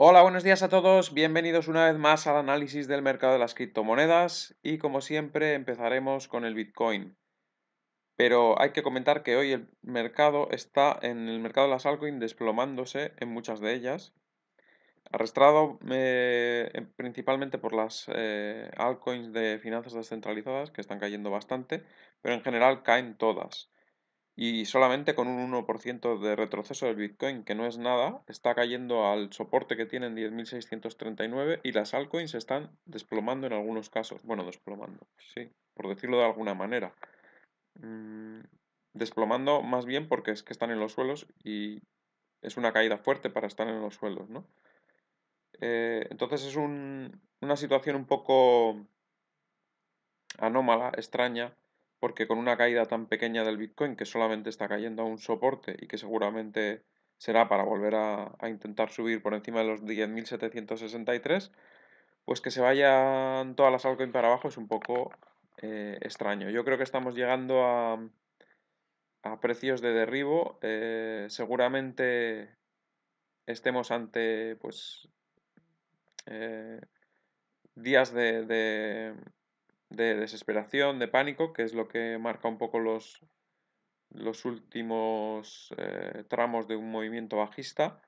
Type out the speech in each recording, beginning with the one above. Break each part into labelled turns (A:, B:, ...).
A: Hola, buenos días a todos. Bienvenidos una vez más al análisis del mercado de las criptomonedas y como siempre empezaremos con el Bitcoin. Pero hay que comentar que hoy el mercado está en el mercado de las altcoins desplomándose en muchas de ellas. Arrastrado eh, principalmente por las eh, altcoins de finanzas descentralizadas que están cayendo bastante, pero en general caen todas y solamente con un 1% de retroceso del Bitcoin, que no es nada, está cayendo al soporte que tienen 10.639 y las altcoins se están desplomando en algunos casos. Bueno, desplomando, sí, por decirlo de alguna manera. Mm, desplomando más bien porque es que están en los suelos y es una caída fuerte para estar en los suelos, ¿no? Eh, entonces es un, una situación un poco anómala, extraña, porque con una caída tan pequeña del Bitcoin que solamente está cayendo a un soporte y que seguramente será para volver a, intentar subir por encima de los 10.763, pues que se vayan todas las altcoins para abajo es un poco eh, extraño. Yo creo que estamos llegando a, precios de derribo. Eh, seguramente estemos ante pues eh, días de, de desesperación, de pánico, que es lo que marca un poco los, los últimos eh, tramos de un movimiento bajista.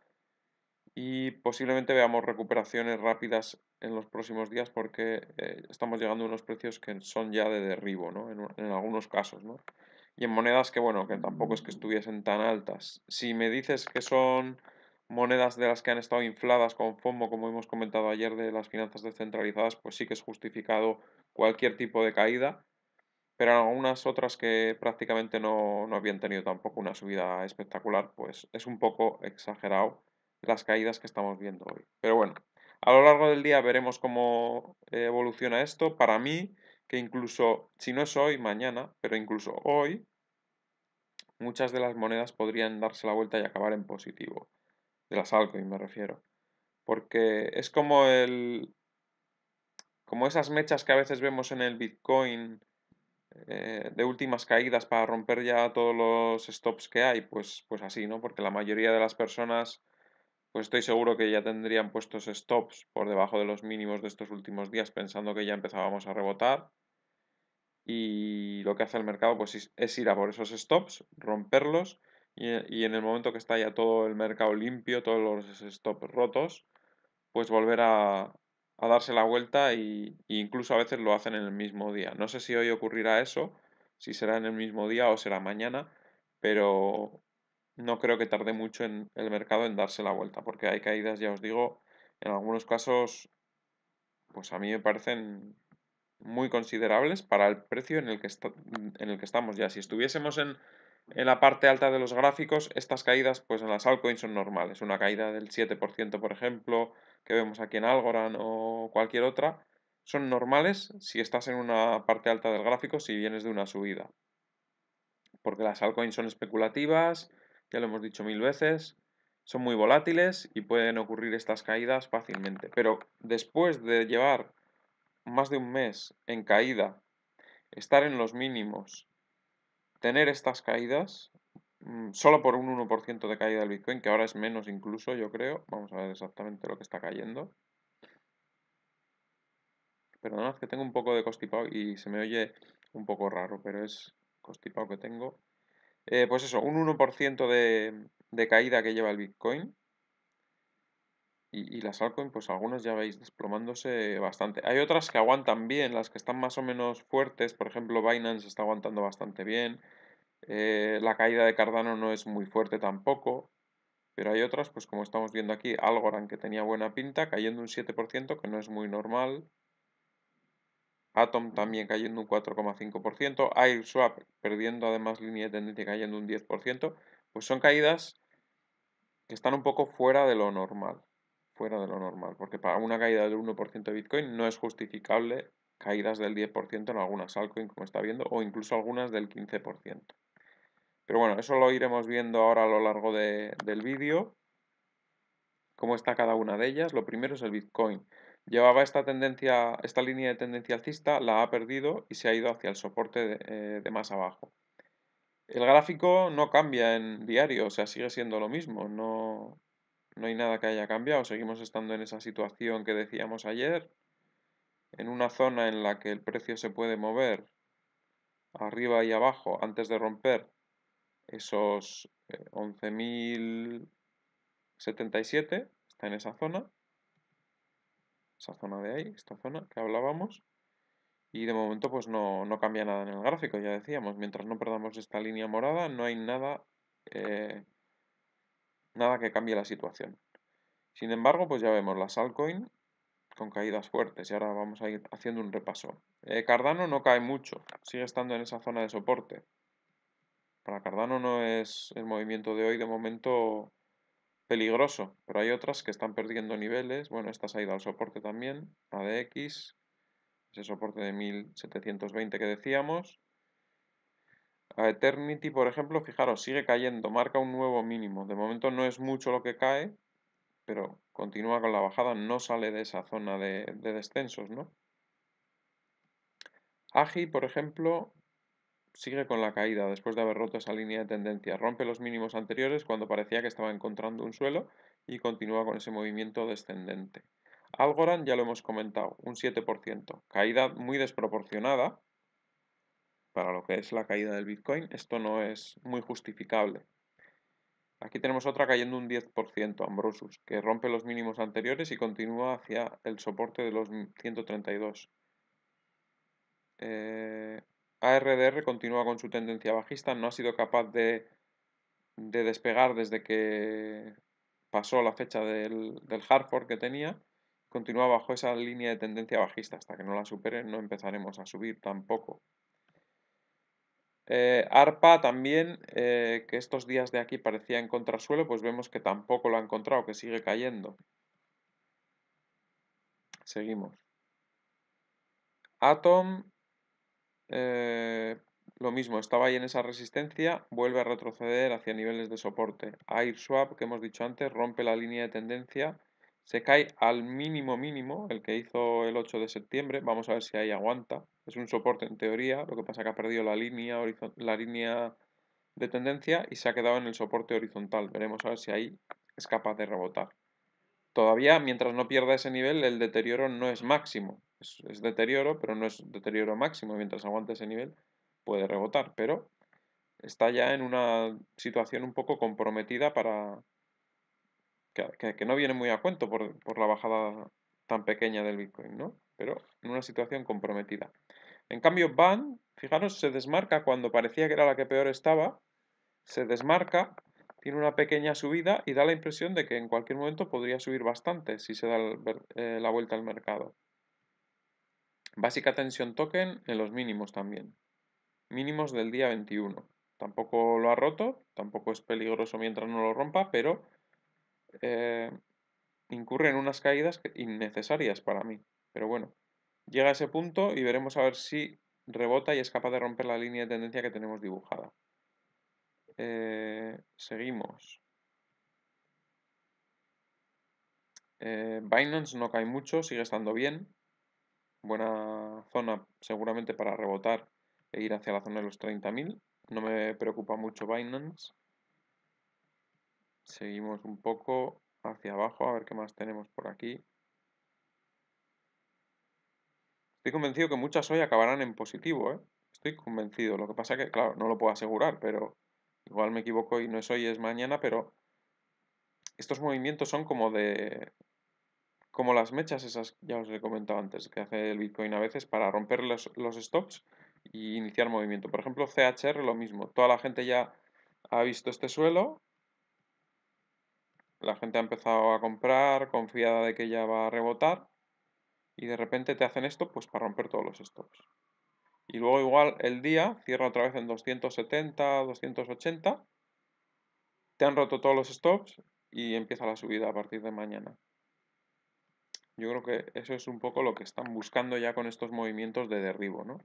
A: Y posiblemente veamos recuperaciones rápidas en los próximos días porque eh, estamos llegando a unos precios que son ya de derribo, ¿no? en, en, algunos casos, ¿no? Y en monedas que, bueno, que tampoco es que estuviesen tan altas. Si me dices que son monedas de las que han estado infladas con FOMO, como hemos comentado ayer de las finanzas descentralizadas, pues sí que es justificado cualquier tipo de caída, pero algunas otras que prácticamente no, no habían tenido tampoco una subida espectacular, pues es un poco exagerado las caídas que estamos viendo hoy. Pero bueno, a lo largo del día veremos cómo evoluciona esto. Para mí, que incluso, si no es hoy, mañana, pero incluso hoy, muchas de las monedas podrían darse la vuelta y acabar en positivo. De las altcoins me refiero. Porque es como el, como esas mechas que a veces vemos en el Bitcoin eh, de últimas caídas para romper ya todos los stops que hay, pues, pues así, ¿no? Porque la mayoría de las personas, pues estoy seguro que ya tendrían puestos stops por debajo de los mínimos de estos últimos días pensando que ya empezábamos a rebotar. Y lo que hace el mercado pues es ir a por esos stops, romperlos y en el momento que está ya todo el mercado limpio, todos los stops rotos, pues volver a, a darse la vuelta y, incluso a veces lo hacen en el mismo día. No sé si hoy ocurrirá eso, si será en el mismo día o será mañana, pero no creo que tarde mucho en el mercado en darse la vuelta, porque hay caídas, ya os digo, en algunos casos, pues a mí me parecen muy considerables para el precio en el que, está, en el que estamos ya. Si estuviésemos en, en la parte alta de los gráficos, estas caídas, pues en las altcoins son normales. Una caída del 7%, por ejemplo, que vemos aquí en Algorand o cualquier otra, son normales si estás en una parte alta del gráfico, si vienes de una subida. Porque las altcoins son especulativas, ya lo hemos dicho mil veces, son muy volátiles y pueden ocurrir estas caídas fácilmente. Pero después de llevar más de un mes en caída, estar en los mínimos, tener estas caídas, mm, solo por un 1% de caída del Bitcoin, que ahora es menos incluso, yo creo, vamos a ver exactamente lo que está cayendo. Perdonad que tengo un poco de constipado y se me oye un poco raro, pero es constipado que tengo. Eh, pues eso, un 1% de, caída que lleva el Bitcoin. Y, las altcoins, pues algunas ya veis desplomándose bastante. Hay otras que aguantan bien, las que están más o menos fuertes. Por ejemplo, Binance está aguantando bastante bien. Eh, la caída de Cardano no es muy fuerte tampoco. Pero hay otras, pues como estamos viendo aquí, Algorand que tenía buena pinta, cayendo un 7%, que no es muy normal. Atom también cayendo un 4,5%, AirSwap perdiendo además línea de tendencia cayendo un 10%, pues son caídas que están un poco fuera de lo normal, fuera de lo normal, porque para una caída del 1% de Bitcoin no es justificable caídas del 10% en algunas altcoins como está viendo o incluso algunas del 15%. Pero bueno, eso lo iremos viendo ahora a lo largo del vídeo, cómo está cada una de ellas. Lo primero es el Bitcoin. Llevaba esta tendencia, esta línea de tendencia alcista, la ha perdido y se ha ido hacia el soporte eh, de, más abajo. El gráfico no cambia en diario, o sea, sigue siendo lo mismo, no, no hay nada que haya cambiado, seguimos estando en esa situación que decíamos ayer, en una zona en la que el precio se puede mover arriba y abajo antes de romper esos 11.077, eh, está en esa zona, esa zona de ahí, esta zona que hablábamos. Y de momento pues no, cambia nada en el gráfico, ya decíamos. Mientras no perdamos esta línea morada, no hay nada, eh, nada que cambie la situación. Sin embargo, pues ya vemos las altcoin con caídas fuertes y ahora vamos a ir haciendo un repaso. Eh, Cardano no cae mucho, sigue estando en esa zona de soporte. Para Cardano no es el movimiento de hoy de momento peligroso, pero hay otras que están perdiendo niveles. Bueno, se ha ido al soporte también, ADX, ese soporte de 1720 que decíamos. A Eternity, por ejemplo, fijaros, sigue cayendo, marca un nuevo mínimo. De momento no es mucho lo que cae, pero continúa con la bajada, no sale de esa zona de, de descensos, ¿no? AGI, por ejemplo, sigue con la caída después de haber roto esa línea de tendencia. Rompe los mínimos anteriores cuando parecía que estaba encontrando un suelo y continúa con ese movimiento descendente. Algorand ya lo hemos comentado, un 7%. Caída muy desproporcionada para lo que es la caída del Bitcoin. Esto no es muy justificable. Aquí tenemos otra cayendo un 10%, Ambrosus, que rompe los mínimos anteriores y continúa hacia el soporte de los 132. Eh, ARDR continúa con su tendencia bajista, no ha sido capaz de, despegar desde que pasó la fecha del, del que tenía, continúa bajo esa línea de tendencia bajista, hasta que no la supere no empezaremos a subir tampoco. ARPA eh, también, eh, que estos días de aquí parecía en contrasuelo, pues vemos que tampoco lo ha encontrado, que sigue cayendo. Seguimos. Atom, eh, lo mismo, estaba ahí en esa resistencia, vuelve a retroceder hacia niveles de soporte. AirSwap, que hemos dicho antes, rompe la línea de tendencia, se cae al mínimo mínimo, el que hizo el 8 de septiembre, vamos a ver si ahí aguanta. Es un soporte en teoría, lo que pasa que ha perdido la línea, la línea de tendencia y se ha quedado en el soporte horizontal. Veremos a ver si ahí es capaz de rebotar todavía mientras no pierda ese nivel el deterioro no es máximo. Es, deterioro, pero no es deterioro máximo. Mientras aguante ese nivel puede rebotar, pero está ya en una situación un poco comprometida para... que, no viene muy a cuento por, la bajada tan pequeña del Bitcoin, ¿no? Pero en una situación comprometida. En cambio, Van, fijaros, se desmarca cuando parecía que era la que peor estaba, se desmarca tiene una pequeña subida y da la impresión de que en cualquier momento podría subir bastante si se da eh, la vuelta al mercado. Básica tensión token en los mínimos también. Mínimos del día 21. Tampoco lo ha roto, tampoco es peligroso mientras no lo rompa, pero eh, incurre en unas caídas innecesarias para mí. Pero bueno, llega a ese punto y veremos a ver si rebota y es capaz de romper la línea de tendencia que tenemos dibujada. Eh, seguimos. Eh, Binance no cae mucho, sigue estando bien. Buena zona seguramente para rebotar e ir hacia la zona de los 30.000. No me preocupa mucho Binance. Seguimos un poco hacia abajo, a ver qué más tenemos por aquí. Estoy convencido que muchas hoy acabarán en positivo, ¿eh? Estoy convencido. Lo que pasa es que, claro, no lo puedo asegurar, pero igual me equivoco y no es hoy, es mañana, pero estos movimientos son como de... como las mechas esas, ya os he comentado antes, que hace el Bitcoin a veces para romper los, los stops y iniciar movimiento. Por ejemplo, CHR lo mismo, toda la gente ya ha visto este suelo, la gente ha empezado a comprar, confiada de que ya va a rebotar, y de repente te hacen esto pues para romper todos los stops y luego igual el día cierra otra vez en 270, 280, te han roto todos los stops y empieza la subida a partir de mañana. Yo creo que eso es un poco lo que están buscando ya con estos movimientos de derribo, ¿no?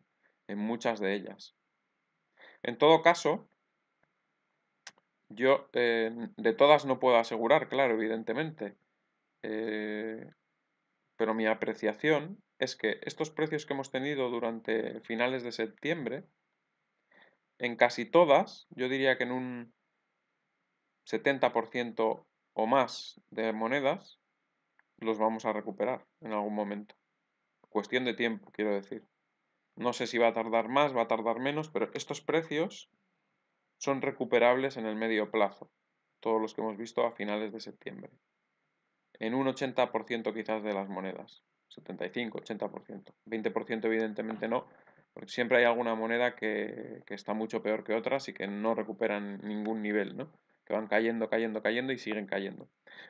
A: En muchas de ellas. En todo caso, yo eh, de todas no puedo asegurar, claro, evidentemente. Eh, pero mi apreciación es que estos precios que hemos tenido durante finales de septiembre, en casi todas, yo diría que en un 70% o más de monedas, los vamos a recuperar en algún momento. Cuestión de tiempo, quiero decir. No sé si va a tardar más, va a tardar menos, pero estos precios son recuperables en el medio plazo, todos los que hemos visto a finales de septiembre, en un 80% quizás de las monedas. 75, 80%. 20% evidentemente no, porque siempre hay alguna moneda que, está mucho peor que otras y que no recuperan ningún nivel, ¿no? Que van cayendo, cayendo, cayendo y siguen cayendo.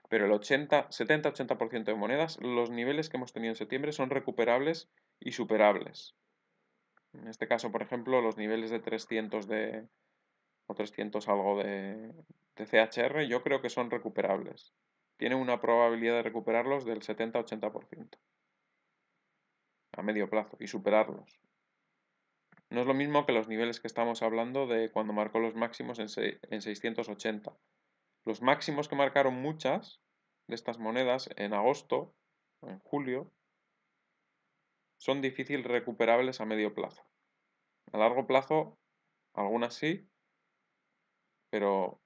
A: Pero el 80, 70-80% de monedas, los niveles que hemos tenido en septiembre son recuperables y superables. En este caso, por ejemplo, los niveles de 300 de o 300 algo de, de CHR, yo creo que son recuperables. Tienen una probabilidad de recuperarlos del 70-80% a medio plazo y superarlos. No es lo mismo que los niveles que estamos hablando de cuando marcó los máximos en, 680. Los máximos que marcaron muchas de estas monedas en agosto, en julio, son difícil recuperables a medio plazo. A largo plazo, algunas sí, pero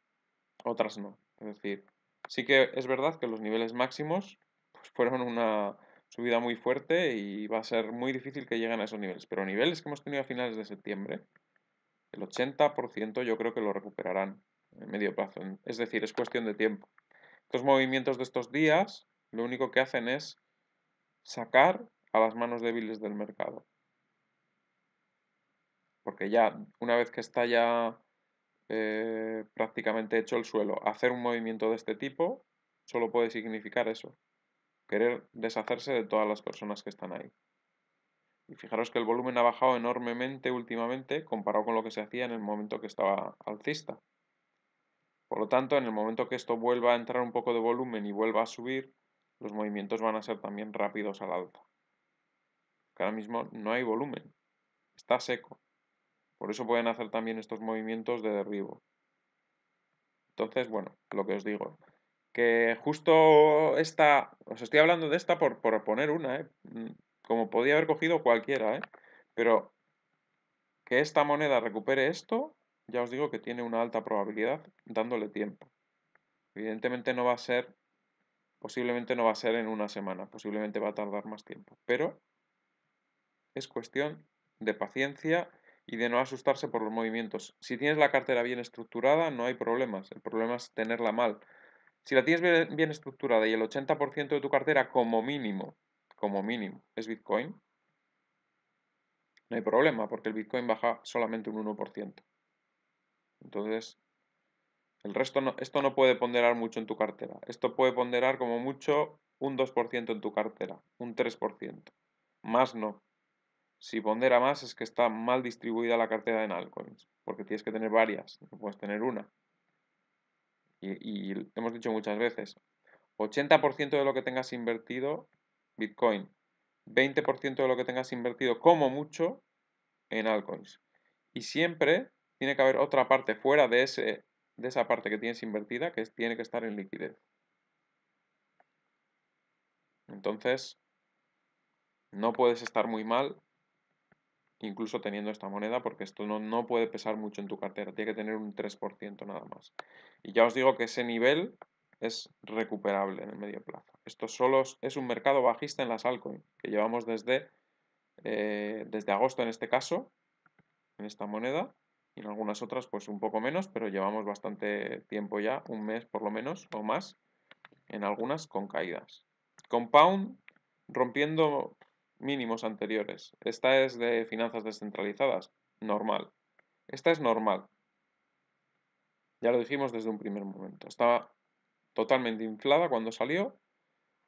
A: otras no. Es decir, sí que es verdad que los niveles máximos pues, fueron una, subida muy fuerte y va a ser muy difícil que lleguen a esos niveles. Pero niveles que hemos tenido a finales de septiembre, el 80% yo creo que lo recuperarán en medio plazo. Es decir, es cuestión de tiempo. Estos movimientos de estos días lo único que hacen es sacar a las manos débiles del mercado. Porque ya, una vez que está ya eh, prácticamente hecho el suelo, hacer un movimiento de este tipo solo puede significar eso, querer deshacerse de todas las personas que están ahí. Y fijaros que el volumen ha bajado enormemente últimamente comparado con lo que se hacía en el momento que estaba alcista. Por lo tanto, en el momento que esto vuelva a entrar un poco de volumen y vuelva a subir, los movimientos van a ser también rápidos al alza. Porque ahora mismo no hay volumen, está seco. Por eso pueden hacer también estos movimientos de derribo. Entonces, bueno, lo que os digo, que justo esta, os estoy hablando de esta por, poner una, ¿eh? mm, como podía haber cogido cualquiera, ¿eh? pero que esta moneda recupere esto, ya os digo que tiene una alta probabilidad dándole tiempo. Evidentemente no va a ser, posiblemente no va a ser en una semana, posiblemente va a tardar más tiempo, pero es cuestión de paciencia y de no asustarse por los movimientos. Si tienes la cartera bien estructurada, no hay problemas, el problema es tenerla mal si la tienes bien, estructurada y el 80% de tu cartera como mínimo, como mínimo, es Bitcoin, no hay problema porque el Bitcoin baja solamente un 1%. Entonces, el resto esto no puede ponderar mucho en tu cartera. Esto puede ponderar como mucho un 2% en tu cartera, un 3%. Más no. Si pondera más es que está mal distribuida la cartera en altcoins, porque tienes que tener varias, no puedes tener una y, hemos dicho muchas veces, 80% de lo que tengas invertido, Bitcoin, 20% de lo que tengas invertido como mucho en altcoins. Y siempre tiene que haber otra parte fuera de, ese, de esa parte que tienes invertida que tiene que estar en liquidez. Entonces, no puedes estar muy mal incluso teniendo esta moneda, porque esto no, no puede pesar mucho en tu cartera, tiene que tener un 3% nada más. Y ya os digo que ese nivel es recuperable en el medio plazo. Esto solo es un mercado bajista en las altcoins, que llevamos desde, eh, desde agosto en este caso, en esta moneda, y en algunas otras pues un poco menos, pero llevamos bastante tiempo ya, un mes por lo menos o más, en algunas con caídas. Compound rompiendo mínimos anteriores. Esta es de finanzas descentralizadas. Normal. Esta es normal. Ya lo dijimos desde un primer momento. Estaba totalmente inflada cuando salió,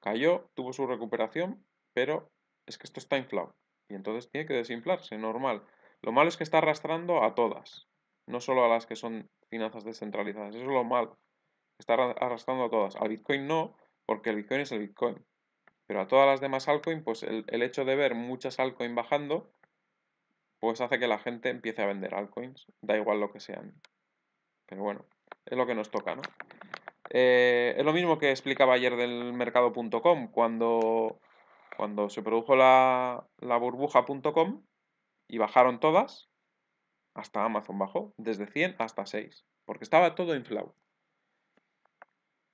A: cayó, tuvo su recuperación, pero es que esto está inflado. Y entonces tiene que desinflarse, normal. Lo malo es que está arrastrando a todas, no solo a las que son finanzas descentralizadas. Eso es lo malo. Está arrastrando a todas. Al Bitcoin no, porque el Bitcoin es el Bitcoin. Pero a todas las demás altcoins, pues el, hecho de ver muchas altcoins bajando, pues hace que la gente empiece a vender altcoins, da igual lo que sean. Pero bueno, es lo que nos toca, ¿no? Eh, es lo mismo que explicaba ayer del mercado.com, cuando, cuando se produjo la, la burbuja.com y bajaron todas, hasta Amazon bajó, desde 100 hasta 6, porque estaba todo inflado.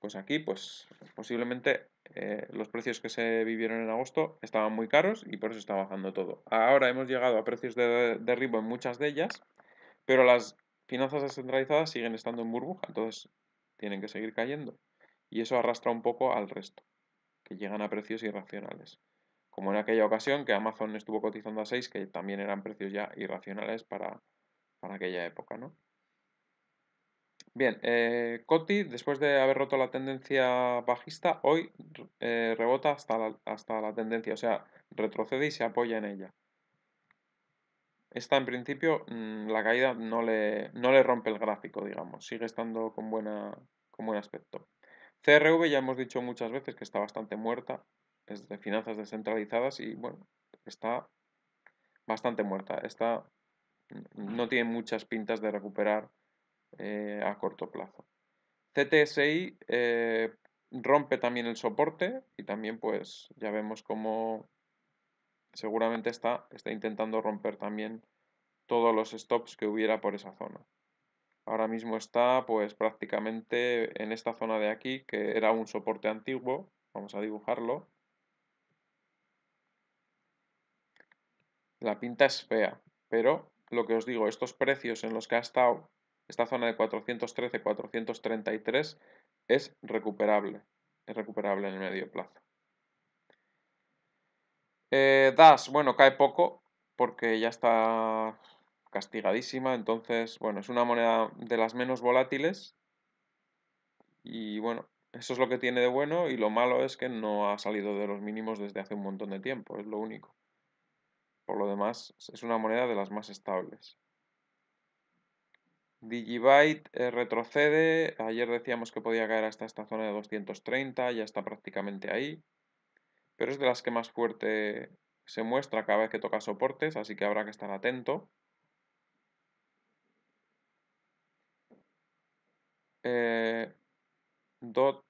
A: Pues aquí, pues posiblemente eh, los precios que se vivieron en agosto estaban muy caros y por eso está bajando todo. Ahora hemos llegado a precios de derribo en muchas de ellas, pero las finanzas descentralizadas siguen estando en burbuja, entonces tienen que seguir cayendo. Y eso arrastra un poco al resto, que llegan a precios irracionales. Como en aquella ocasión que Amazon estuvo cotizando a 6, que también eran precios ya irracionales para, para aquella época, ¿no? Bien, eh, Coti, después de haber roto la tendencia bajista, hoy eh, rebota hasta la, hasta la tendencia, o sea, retrocede y se apoya en ella. Esta, en principio, mm, la caída no le, no le rompe el gráfico, digamos, sigue estando con, buena, buen aspecto. CRV ya hemos dicho muchas veces que está bastante muerta, es de finanzas descentralizadas y, bueno, está bastante muerta. Está, mm, no tiene muchas pintas de recuperar eh, a corto plazo. CTSI eh, rompe también el soporte y también pues ya vemos cómo seguramente está, está intentando romper también todos los stops que hubiera por esa zona. Ahora mismo está pues prácticamente en esta zona de aquí que era un soporte antiguo, vamos a dibujarlo. La pinta es fea, pero lo que os digo, estos precios en los que ha estado esta zona de 413-433 es recuperable, es recuperable en el medio plazo. Eh, DAS, bueno, cae poco porque ya está castigadísima, entonces, bueno, es una moneda de las menos volátiles y bueno, eso es lo que tiene de bueno y lo malo es que no ha salido de los mínimos desde hace un montón de tiempo, es lo único. Por lo demás, es una moneda de las más estables. Digibyte eh, retrocede, ayer decíamos que podía caer hasta esta zona de 230, ya está prácticamente ahí, pero es de las que más fuerte se muestra cada vez que toca soportes, así que habrá que estar atento. Eh, DOT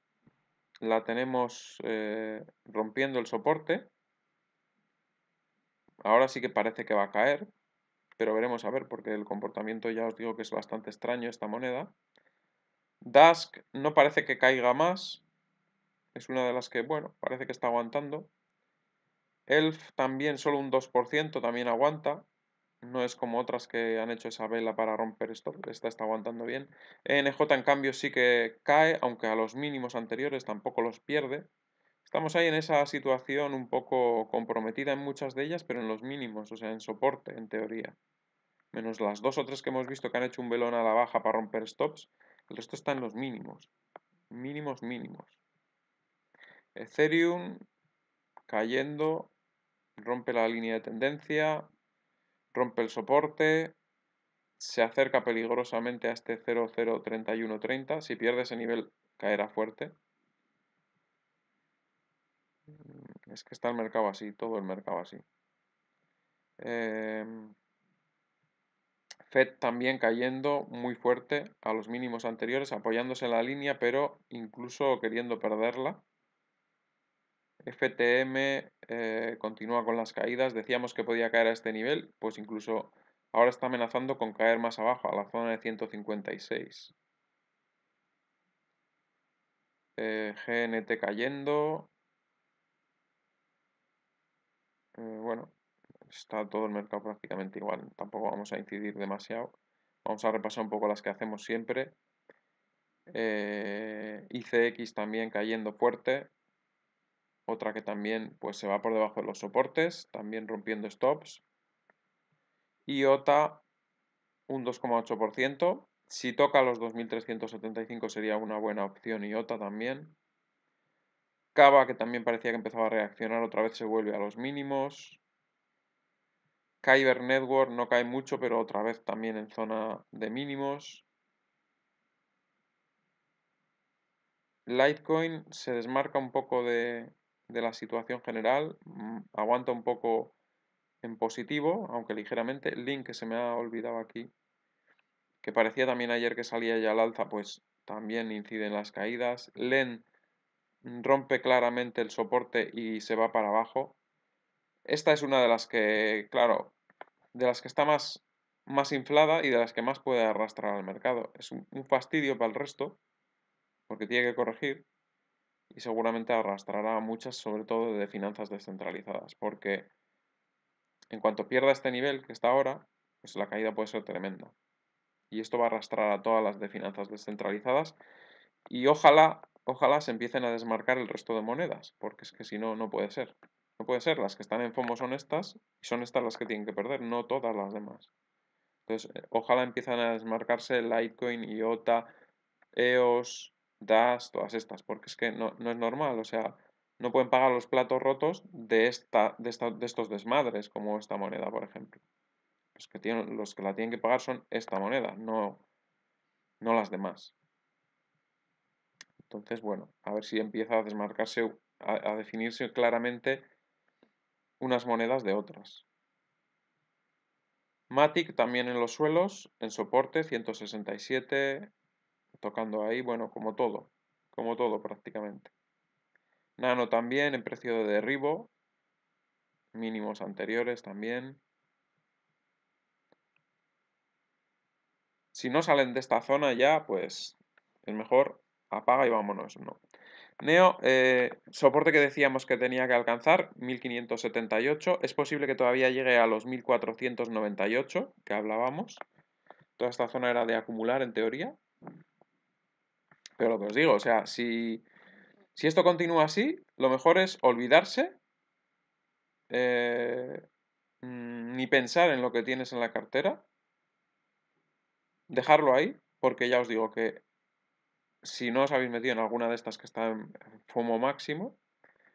A: la tenemos eh, rompiendo el soporte. Ahora sí que parece que va a caer, pero veremos a ver, porque el comportamiento ya os digo que es bastante extraño esta moneda. Dask no parece que caiga más, es una de las que, bueno, parece que está aguantando. Elf también solo un 2%, también aguanta. No es como otras que han hecho esa vela para romper esto, esta está aguantando bien. E Nj en cambio sí que cae, aunque a los mínimos anteriores tampoco los pierde. Estamos ahí en esa situación un poco comprometida en muchas de ellas, pero en los mínimos, o sea, en soporte, en teoría. Menos las dos o tres que hemos visto que han hecho un velón a la baja para romper stops, el resto está en los mínimos. Mínimos, mínimos. Ethereum cayendo, rompe la línea de tendencia, rompe el soporte, se acerca peligrosamente a este 003130. Si pierde ese nivel, caerá fuerte. que está el mercado así, todo el mercado así. Em, Fed también cayendo muy fuerte a los mínimos anteriores, apoyándose en la línea, pero incluso queriendo perderla. FTM eh, continúa con las caídas. Decíamos que podía caer a este nivel, pues incluso ahora está amenazando con caer más abajo, a la zona de 156. Eh, GNT cayendo. Eh, bueno, está todo el mercado prácticamente igual. Tampoco vamos a incidir demasiado. Vamos a repasar un poco las que hacemos siempre. Eh, ICX también cayendo fuerte. Otra que también pues, se va por debajo de los soportes, también rompiendo stops. IOTA un 2,8%. Si toca los 2.375 sería una buena opción IOTA también. Cava, que también parecía que empezaba a reaccionar, otra vez se vuelve a los mínimos. Kyber Network no cae mucho, pero otra vez también en zona de mínimos. Litecoin se desmarca un poco de, de la situación general, mm, aguanta un poco en positivo, aunque ligeramente. Link, que se me ha olvidado aquí, que parecía también ayer que salía ya al alza, pues también incide en las caídas. Len rompe claramente el soporte y se va para abajo. Esta es una de las que, claro, de las que está más, más inflada y de las que más puede arrastrar al mercado. Es un, fastidio para el resto, porque tiene que corregir y seguramente arrastrará a muchas, sobre todo de finanzas descentralizadas, porque en cuanto pierda este nivel que está ahora, pues la caída puede ser tremenda. Y esto va a arrastrar a todas las de finanzas descentralizadas. Y ojalá ojalá se empiecen a desmarcar el resto de monedas, porque es que si no, no puede ser. No puede ser, las que están en FOMO son estas, y son estas las que tienen que perder, no todas las demás. Entonces, eh, ojalá empiezan a desmarcarse Litecoin, IOTA, EOS, DAS, todas estas, porque es que no, no es normal, o sea, no pueden pagar los platos rotos de, esta, de, estos desmadres, como esta moneda, por ejemplo. Los que, tienen, los que la tienen que pagar son esta moneda, no, no las demás. Entonces, bueno, a ver si empieza a desmarcarse, a, definirse claramente unas monedas de otras. Matic también en los suelos, en soporte 167, tocando ahí, bueno, como todo, como todo prácticamente. Nano también en precio de derribo, mínimos anteriores también. Si no salen de esta zona ya, pues es mejor apaga y vámonos, no. Neo, eh, soporte que decíamos que tenía que alcanzar, 1578. Es posible que todavía llegue a los 1498 que hablábamos. Toda esta zona era de acumular en teoría. Pero lo que os digo, o sea, si, esto continúa así, lo mejor es olvidarse, eh, mm, ni pensar en lo que tienes en la cartera, dejarlo ahí, porque ya os digo que si no os habéis metido en alguna de estas que está en FOMO máximo,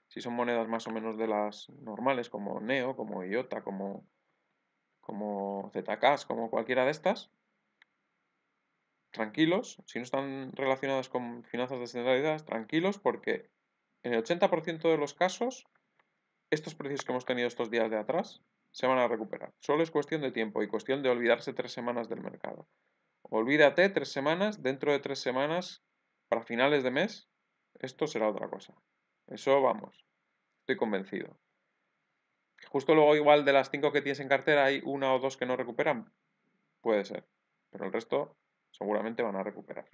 A: si son monedas más o menos de las normales, como NEO, como IOTA, como, como como cualquiera de estas, tranquilos, si no están relacionadas con finanzas descentralizadas, tranquilos, porque en el 80% de los casos, estos precios que hemos tenido estos días de atrás se van a recuperar. Solo es cuestión de tiempo y cuestión de olvidarse tres semanas del mercado. Olvídate tres semanas, dentro de tres semanas para finales de mes, esto será otra cosa. Eso vamos, estoy convencido. Justo luego igual de las cinco que tienes en cartera hay una o dos que no recuperan. Puede ser, pero el resto seguramente van a recuperar.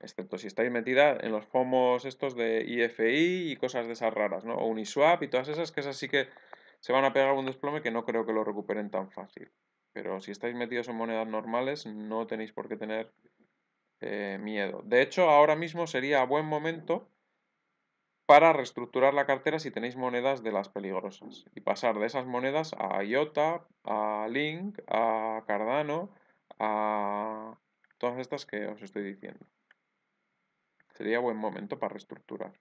A: Excepto si estáis metida en los FOMOs estos de IFI y cosas de esas raras, ¿no? O Uniswap y todas esas, que esas sí que se van a pegar un desplome que no creo que lo recuperen tan fácil. Pero si estáis metidos en monedas normales, no tenéis por qué tener eh, miedo. De hecho, ahora mismo sería buen momento para reestructurar la cartera si tenéis monedas de las peligrosas y pasar de esas monedas a IOTA, a Link, a Cardano, a todas estas que os estoy diciendo. Sería buen momento para reestructurar.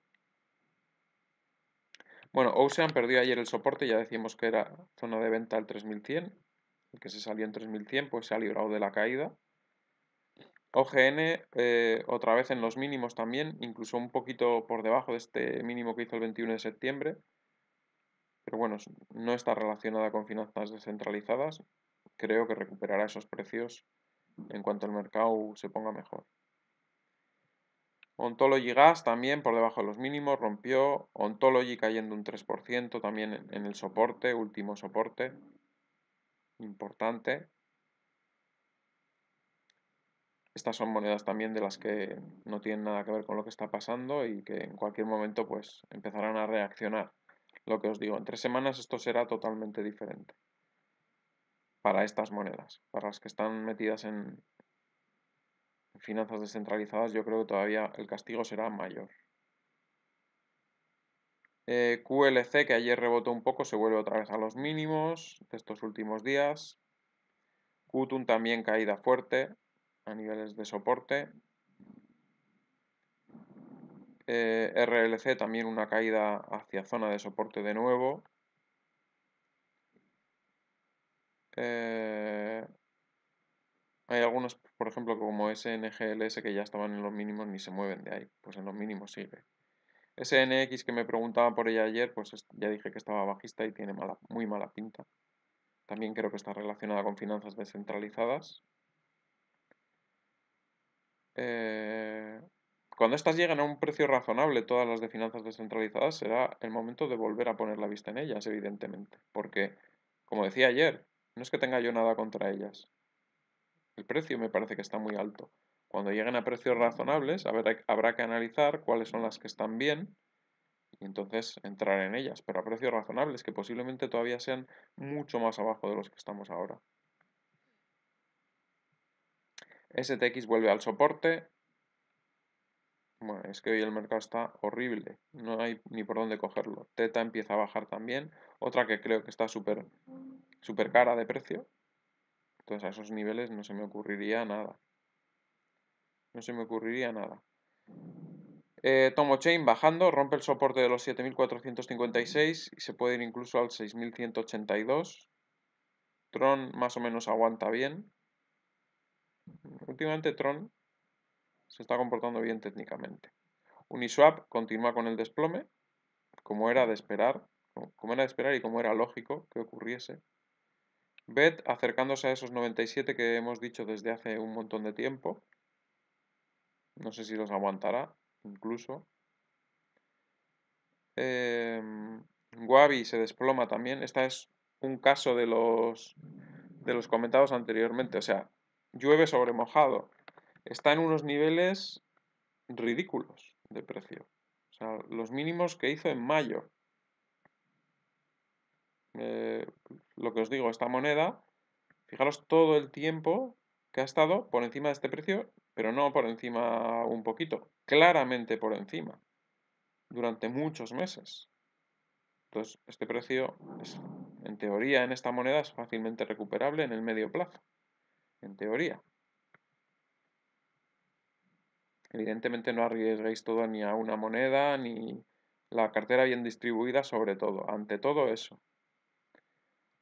A: Bueno, Ocean perdió ayer el soporte, ya decimos que era zona de venta el 3100, el que se salió en 3100 pues se ha librado de la caída. OGN eh, otra vez en los mínimos también, incluso un poquito por debajo de este mínimo que hizo el 21 de septiembre. Pero bueno, no está relacionada con finanzas descentralizadas. Creo que recuperará esos precios en cuanto el mercado se ponga mejor. Ontology Gas también por debajo de los mínimos, rompió. Ontology cayendo un 3% también en el soporte, último soporte. Importante estas son monedas también de las que no tienen nada que ver con lo que está pasando y que en cualquier momento pues empezarán a reaccionar. Lo que os digo, en tres semanas esto será totalmente diferente para estas monedas. Para las que están metidas en finanzas descentralizadas yo creo que todavía el castigo será mayor. Eh, QLC, que ayer rebotó un poco, se vuelve otra vez a los mínimos de estos últimos días. Qtun también caída fuerte, a niveles de soporte. Eh, RLC también una caída hacia zona de soporte de nuevo. Eh, hay algunos, por ejemplo, como SNGLS que ya estaban en los mínimos ni se mueven de ahí. Pues en los mínimos sigue. SNX que me preguntaba por ella ayer, pues ya dije que estaba bajista y tiene muy mala pinta. También creo que está relacionada con finanzas descentralizadas. Eh, cuando estas lleguen a un precio razonable, todas las de finanzas descentralizadas, será el momento de volver a poner la vista en ellas, evidentemente. Porque, como decía ayer, no es que tenga yo nada contra ellas. El precio me parece que está muy alto. Cuando lleguen a precios razonables, habrá que analizar cuáles son las que están bien y entonces entrar en ellas, pero a precios razonables que posiblemente todavía sean mucho más abajo de los que estamos ahora. STX vuelve al soporte. Bueno, es que hoy el mercado está horrible. No hay ni por dónde cogerlo. Teta empieza a bajar también. Otra que creo que está súper cara de precio. Entonces a esos niveles no se me ocurriría nada. No se me ocurriría nada. Eh, Tomo Chain bajando, rompe el soporte de los 7456 y se puede ir incluso al 6182. Tron más o menos aguanta bien, Últimamente Tron se está comportando bien técnicamente. Uniswap continúa con el desplome, como era de esperar, como era de esperar y como era lógico que ocurriese. BED acercándose a esos 97 que hemos dicho desde hace un montón de tiempo. No sé si los aguantará, incluso. Eh, se desploma también. Este es un caso de los, de los comentados anteriormente. O sea, llueve sobre mojado. Está en unos niveles ridículos de precio. O sea, los mínimos que hizo en mayo. lo que os digo, esta moneda, fijaros todo el tiempo que ha estado por encima de este precio, pero no por encima un poquito, claramente por encima, durante muchos meses. Entonces, este precio, en teoría, en esta moneda es fácilmente recuperable en el medio plazo en teoría. Evidentemente no arriesgáis todo ni a una moneda, ni la cartera bien distribuida sobre todo, ante todo eso.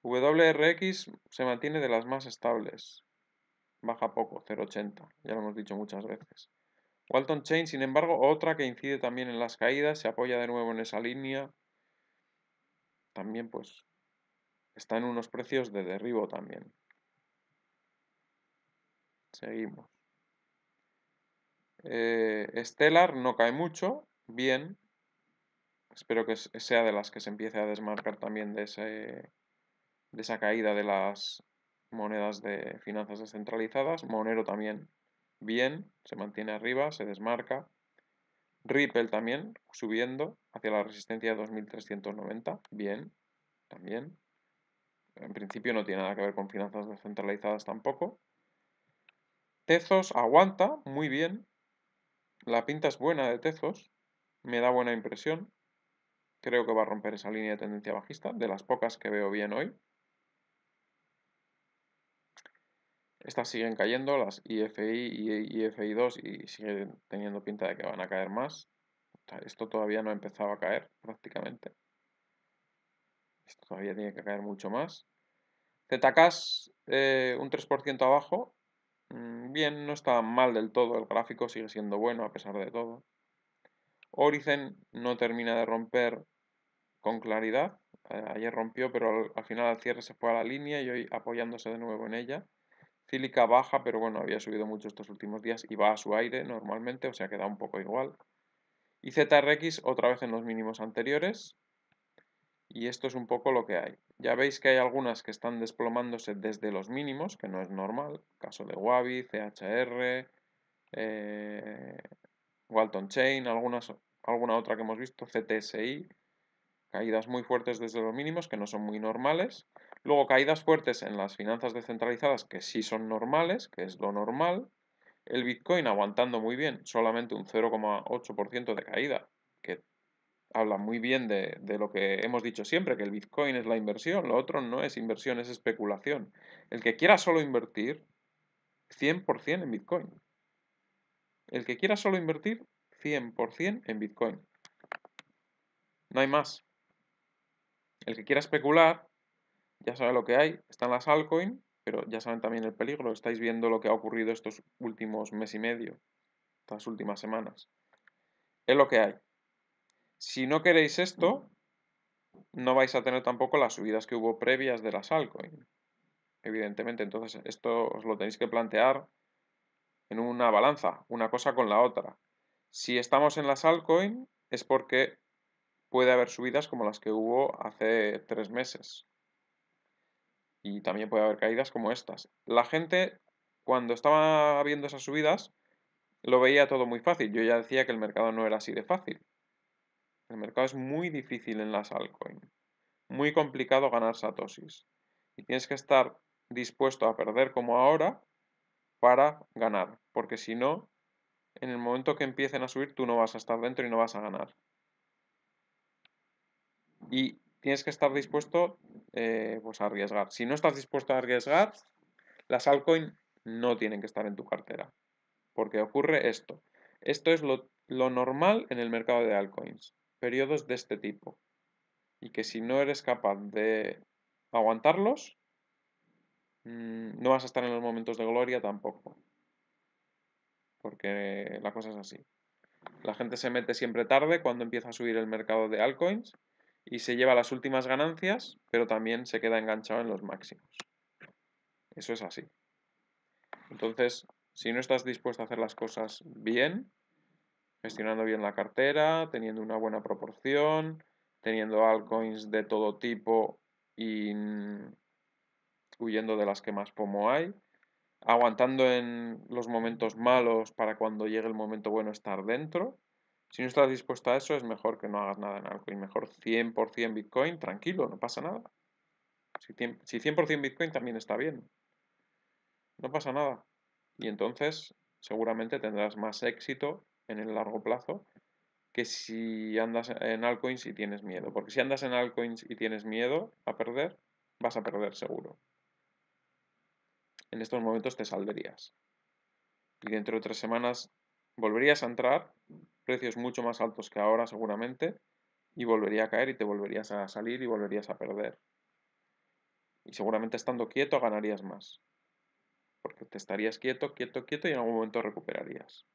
A: WRX se mantiene de las más estables, baja poco, 0,80, ya lo hemos dicho muchas veces. Walton Chain, sin embargo, otra que incide también en las caídas, se apoya de nuevo en esa línea. También pues está en unos precios de derribo también. Seguimos. Eh, Stellar no cae mucho, bien. Espero que sea de las que se empiece a desmarcar también de, ese, de esa caída de las monedas de finanzas descentralizadas. Monero también, bien, se mantiene arriba, se desmarca. Ripple también, subiendo hacia la resistencia de 2390, bien, también. En principio no tiene nada que ver con finanzas descentralizadas tampoco. Tezos aguanta muy bien. La pinta es buena de Tezos. Me da buena impresión. Creo que va a romper esa línea de tendencia bajista, de las pocas que veo bien hoy. Estas siguen cayendo, las IFI y IFI2, y siguen teniendo pinta de que van a caer más. Esto todavía no ha empezado a caer prácticamente. Esto todavía tiene que caer mucho más. ZK eh, un 3% abajo, Mm, bien, no está mal del todo, el gráfico sigue siendo bueno a pesar de todo. Orizen no termina de romper con claridad. Eh, ayer rompió, pero al, final al cierre se fue a la línea y hoy apoyándose de nuevo en ella. Cílica baja, pero bueno, había subido mucho estos últimos días y va a su aire normalmente, o sea queda un poco igual. Y ZRX otra vez en los mínimos anteriores, y esto es un poco lo que hay. Ya veis que hay algunas que están desplomándose desde los mínimos, que no es normal, caso de Wabi, CHR, eh, Walton Chain, algunas, alguna otra que hemos visto, CTSI, caídas muy fuertes desde los mínimos que no son muy normales. Luego caídas fuertes en las finanzas descentralizadas que sí son normales, que es lo normal. El Bitcoin aguantando muy bien, solamente un 0,8% de caída, que habla muy bien de, lo que hemos dicho siempre, que el Bitcoin es la inversión, lo otro no es inversión, es especulación. El que quiera solo invertir, 100% en Bitcoin. El que quiera solo invertir, 100% en Bitcoin. No hay más. El que quiera especular, ya sabe lo que hay, están las altcoins, pero ya saben también el peligro, estáis viendo lo que ha ocurrido estos últimos mes y medio, estas últimas semanas. Es lo que hay. Si no queréis esto, no vais a tener tampoco las subidas que hubo previas de las altcoins. Evidentemente, entonces esto os lo tenéis que plantear en una balanza, una cosa con la otra. Si estamos en las altcoins es porque puede haber subidas como las que hubo hace tres meses. Y también puede haber caídas como estas. La gente, cuando estaba viendo esas subidas, lo veía todo muy fácil. Yo ya decía que el mercado no era así de fácil. El mercado es muy difícil en las altcoins. Muy complicado ganar satosis. Y tienes que estar dispuesto a perder como ahora para ganar. Porque si no, en el momento que empiecen a subir, tú no vas a estar dentro y no vas a ganar. Y tienes que estar dispuesto eh, pues, a arriesgar. Si no estás dispuesto a arriesgar, las altcoins no tienen que estar en tu cartera. Porque ocurre esto. Esto es lo, lo normal en el mercado de altcoins periodos de este tipo. Y que si no eres capaz de aguantarlos, mm, no vas a estar en los momentos de gloria tampoco. Porque la cosa es así. La gente se mete siempre tarde cuando empieza a subir el mercado de altcoins y se lleva las últimas ganancias, pero también se queda enganchado en los máximos. Eso es así. Entonces, si no estás dispuesto a hacer las cosas bien, gestionando bien la cartera, teniendo una buena proporción, teniendo altcoins de todo tipo y huyendo de las que más pomo hay, aguantando en los momentos malos para cuando llegue el momento bueno estar dentro. Si no estás dispuesto a eso, es mejor que no hagas nada en altcoin. Mejor 100% Bitcoin, tranquilo, no pasa nada. Si 100% Bitcoin también está bien. No pasa nada. Y entonces seguramente tendrás más éxito en el largo plazo que si andas en altcoins y tienes miedo. Porque si andas en altcoins y tienes miedo a perder, vas a perder seguro. En estos momentos te saldrías. Y dentro de tres semanas volverías a entrar, precios mucho más altos que ahora seguramente, y volvería a caer y te volverías a salir y volverías a perder. Y seguramente estando quieto ganarías más. Porque te estarías quieto, quieto, quieto y en algún momento recuperarías.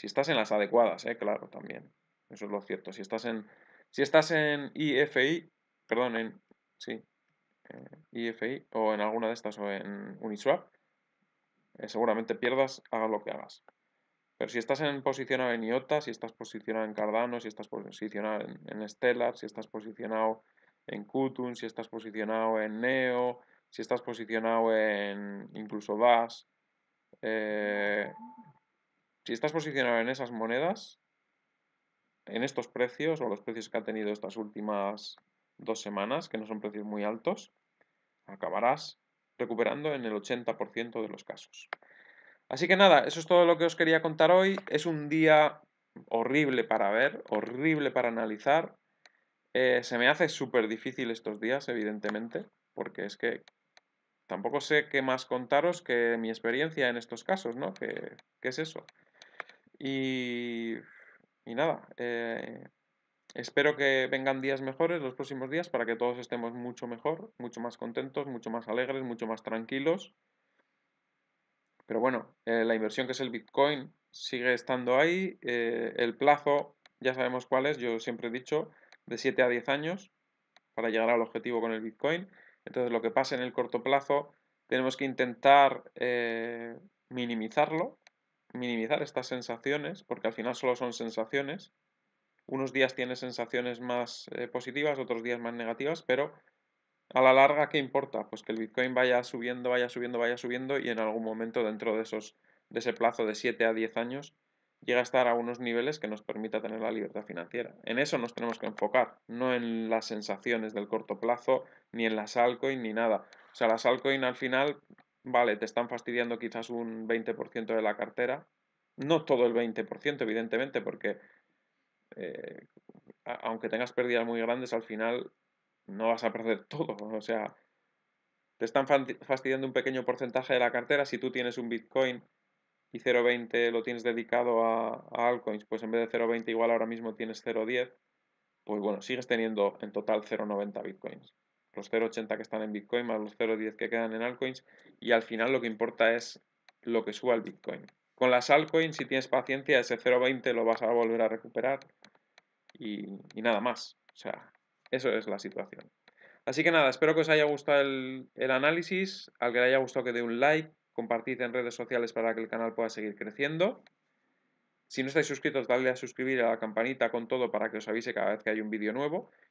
A: Si estás en las adecuadas, ¿eh? claro, también. Eso es lo cierto. Si estás en, si estás en IFI, perdón, en, sí, IFI eh, o en alguna de estas o en Uniswap, eh, seguramente pierdas, haga lo que hagas. Pero si estás en, posicionado en IOTA, si estás posicionado en Cardano, si estás posicionado en, en Stellar, si estás posicionado en Kutun, si estás posicionado en Neo, si estás posicionado en incluso DAS, eh, si estás posicionado en esas monedas, en estos precios o los precios que ha tenido estas últimas dos semanas, que no son precios muy altos, acabarás recuperando en el 80% de los casos. Así que nada, eso es todo lo que os quería contar hoy. Es un día horrible para ver, horrible para analizar. Eh, se me hace súper difícil estos días, evidentemente, porque es que tampoco sé qué más contaros que mi experiencia en estos casos, ¿no? qué es eso? Y, nada, eh, espero que vengan días mejores los próximos días para que todos estemos mucho mejor, mucho más contentos, mucho más alegres, mucho más tranquilos. Pero bueno, eh, la inversión que es el Bitcoin sigue estando ahí. Eh, el plazo, ya sabemos cuál es, yo siempre he dicho, de 7 a 10 años para llegar al objetivo con el Bitcoin. Entonces, lo que pase en el corto plazo, tenemos que intentar minimizarlo minimizar estas sensaciones, porque al final solo son sensaciones. Unos días tiene sensaciones más eh, positivas, otros días más negativas, pero a la larga, ¿qué importa? Pues que el Bitcoin vaya subiendo, vaya subiendo, vaya subiendo y en algún momento dentro de, esos, de ese plazo de 7 a 10 años llega a estar a unos niveles que nos permita tener la libertad financiera. En eso nos tenemos que enfocar, no en las sensaciones del corto plazo, ni en las altcoins, ni nada. O sea, las altcoins al final vale, te están fastidiando quizás un 20% de la cartera, no todo el 20%, evidentemente, porque eh, aunque tengas pérdidas muy grandes, al final no vas a perder todo. O sea, te están fastidiando un pequeño porcentaje de la cartera. Si tú tienes un Bitcoin y 0,20 lo tienes dedicado a, a, altcoins, pues en vez de 0,20 igual ahora mismo tienes 0,10, pues bueno, sigues teniendo en total 0,90 Bitcoins los 0,80 que están en Bitcoin más los 0,10 que quedan en altcoins y al final lo que importa es lo que suba el Bitcoin. Con las altcoins, si tienes paciencia, ese 0,20 lo vas a volver a recuperar y, nada más. O sea, eso es la situación. Así que nada, espero que os haya gustado el, el análisis, al que le haya gustado que dé un like, compartid en redes sociales para que el canal pueda seguir creciendo. Si no estáis suscritos, dadle a suscribir a la campanita con todo para que os avise cada vez que hay un vídeo nuevo